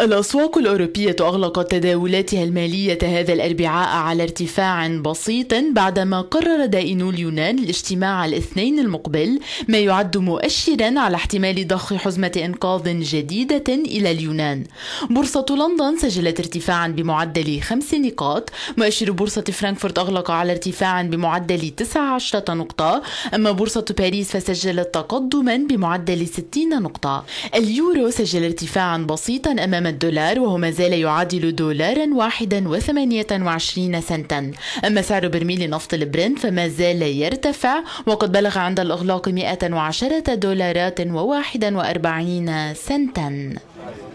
الأسواق الأوروبية أغلقت تداولاتها المالية هذا الأربعاء على ارتفاع بسيط بعدما قرر دائنو اليونان الاجتماع الاثنين المقبل ما يعد مؤشرا على احتمال ضخ حزمة إنقاذ جديدة إلى اليونان بورصة لندن سجلت ارتفاعا بمعدل خمس نقاط مؤشر بورصة فرانكفورت أغلق على ارتفاع بمعدل 19 نقطة أما بورصة باريس فسجلت تقدما بمعدل 60 نقطة اليورو سجل ارتفاعا بسيطا أمام أمام الدولار وهو ما زال يعادل دولارا واحدا وثمانية وعشرين سنتا أما سعر برميل نفط البرنت فما زال يرتفع وقد بلغ عند الإغلاق 110 دولارات وواحدا وأربعين سنتا